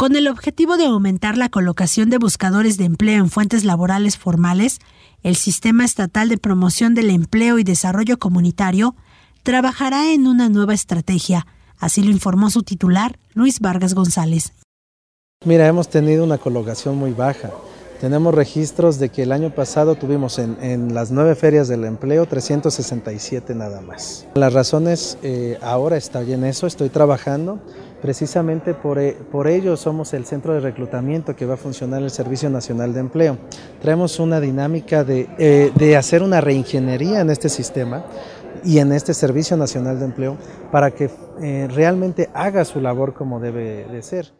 con el objetivo de aumentar la colocación de buscadores de empleo en fuentes laborales formales, el Sistema Estatal de Promoción del Empleo y Desarrollo Comunitario trabajará en una nueva estrategia, así lo informó su titular, Luis Vargas González. Mira, hemos tenido una colocación muy baja. Tenemos registros de que el año pasado tuvimos en, las nueve ferias del empleo 367 nada más. Las razones, eh, ahora están en eso, estoy trabajando. Precisamente por, e, por, ello somos el centro de reclutamiento que va a funcionar el Servicio Nacional de Empleo. Traemos una dinámica de, eh, hacer una reingeniería en este sistema y en este Servicio Nacional de Empleo para que eh, realmente haga su labor como debe de ser.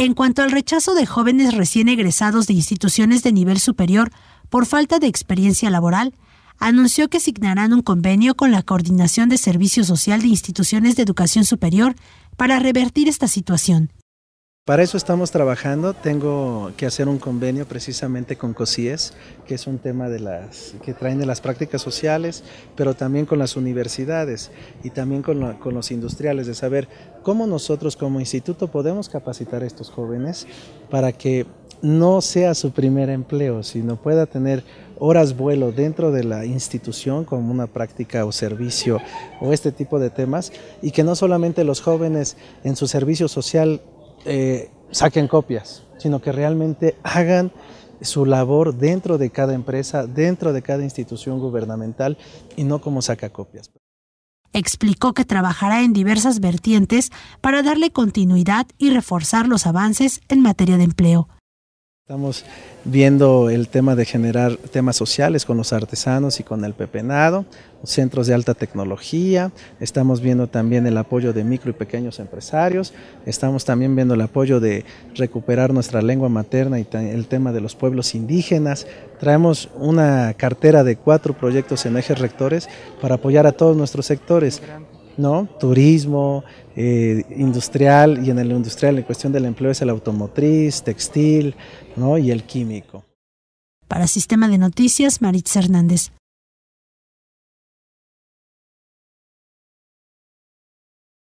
En cuanto al rechazo de jóvenes recién egresados de instituciones de nivel superior por falta de experiencia laboral, anunció que asignarán un convenio con la Coordinación de Servicio Social de Instituciones de Educación Superior para revertir esta situación. Para eso estamos trabajando, tengo que hacer un convenio precisamente con COSIES, que es un tema de las, que traen de las prácticas sociales, pero también con las universidades y también con, los industriales, de saber cómo nosotros como instituto podemos capacitar a estos jóvenes para que no sea su primer empleo, sino pueda tener horas vuelo dentro de la institución como una práctica o servicio o este tipo de temas y que no solamente los jóvenes en su servicio social eh, saquen copias, sino que realmente hagan su labor dentro de cada empresa, dentro de cada institución gubernamental y no como saca copias. Explicó que trabajará en diversas vertientes para darle continuidad y reforzar los avances en materia de empleo. Estamos viendo el tema de generar temas sociales con los artesanos y con el pepenado, centros de alta tecnología, estamos viendo también el apoyo de micro y pequeños empresarios, estamos también viendo el apoyo de recuperar nuestra lengua materna y el tema de los pueblos indígenas. Traemos una cartera de cuatro proyectos en ejes rectores para apoyar a todos nuestros sectores. ¿no? Turismo, eh, industrial, y en el industrial en cuestión del empleo es el automotriz, textil, ¿no? Y el químico. Para Sistema de Noticias, Maritza Hernández.